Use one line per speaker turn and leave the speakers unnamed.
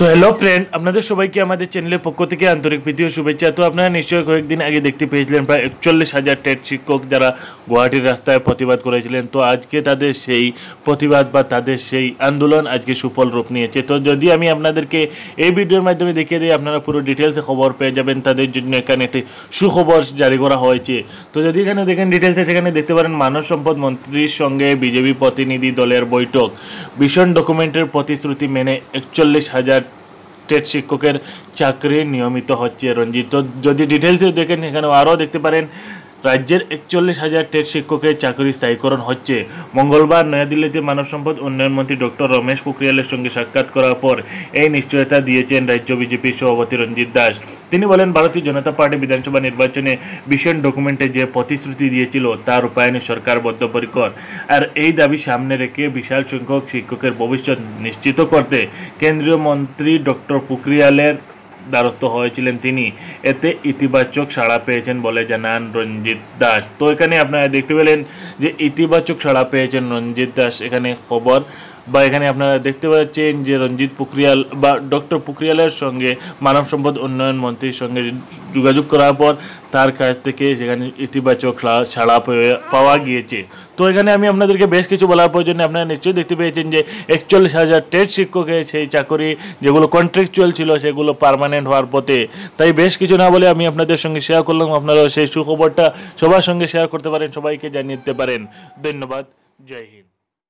তো hello friend আপনাদের সবাইকে আমাদের চ্যানেলের পক্ষ থেকে আন্তরিক প্রীতি ও শুভেচ্ছা তো আপনারা নিশ্চয়ই কয়েকদিন আগে দেখতে পেয়েছিলেন প্রায় একচল্লিশ হাজার টেট শিক্ষক যারা গুয়াহাটির রাস্তায় প্রতিবাদ করেছিলেন তো আজকে তাদের সেই প্রতিবাদ বা তাদের সেই আন্দোলন আজকে সুফল রূপ নিয়েছে তো যদি আমি আপনাদেরকে এই ভিডিওর মাধ্যমে দেখিয়ে দিই আপনারা পুরো ডিটেলসে খবর পেয়ে যাবেন তাদের জন্য এখানে একটি সুখবর জারি করা হয়েছে তো যদি এখানে দেখেন ডিটেলসে সেখানে দেখতে পারেন মানব সম্পদ মন্ত্রীর সঙ্গে বিজেপি প্রতিনিধি দলের বৈঠক ভীষণ ডকুমেন্টের প্রতিশ্রুতি মেনে একচল্লিশ হাজার টেট শিক্ষকের চাকরি নিয়মিত হচ্ছে রঞ্জিত যদি ডিটেলসে দেখেন এখানে আরও দেখতে পারেন রাজ্যের একচল্লিশ হাজার টেট শিক্ষকের চাকরি স্থায়ীকরণ হচ্ছে মঙ্গলবার নয়াদিল্লিতে মানব সম্পদ উন্নয়ন মন্ত্রী ডক্টর রমেশ পোখরিয়ালের সঙ্গে সাক্ষাৎ করার পর এই নিশ্চয়তা দিয়েছেন রাজ্য বিজেপির সভাপতি রঞ্জিত দাস তিনি বলেন ভারতীয় জনতা পার্টি বিধানসভা নির্বাচনে ভীষণ ডকুমেন্টে যে প্রতিশ্রুতি দিয়েছিল তার রূপায়নে সরকার বদ্ধপরিকর আর এই দাবি সামনে রেখে বিশাল সংখ্যক শিক্ষকের ভবিষ্যৎ নিশ্চিত করতে কেন্দ্রীয় মন্ত্রী ডক্টর পোখরিয়ালের দ্বারস্থ হয়েছিলেন তিনি এতে ইতিবাচক সাড়া পেয়েছেন বলে জানান রঞ্জিত দাস তো এখানে আপনারা দেখতে পেলেন যে ইতিবাচক সাড়া পেয়েছেন রঞ্জিত দাস এখানে খবর বা এখানে আপনারা দেখতে পাচ্ছেন যে রঞ্জিত পুখরিয়াল বা ডক্টর পুখরিয়ালের সঙ্গে মানব সম্পদ উন্নয়ন মন্ত্রীর সঙ্গে যোগাযোগ করার পর তার কাছ থেকে সেখানে ইতিবাচক ছাড়া পাওয়া গিয়েছে তো এখানে আমি আপনাদেরকে বেশ কিছু বলার প্রয়োজনে আপনারা নিশ্চয়ই দেখতে পেয়েছেন যে একচল্লিশ হাজার টেট শিক্ষকের সেই চাকরি যেগুলো কন্ট্রাকচুয়াল ছিল সেগুলো পারমানেন্ট হওয়ার পথে তাই বেশ কিছু না বলে আমি আপনাদের সঙ্গে শেয়ার করলাম আপনারাও সেই সুখবরটা সবার সঙ্গে শেয়ার করতে পারেন সবাইকে জানিয়ে দিতে পারেন ধন্যবাদ জয় হিন্দ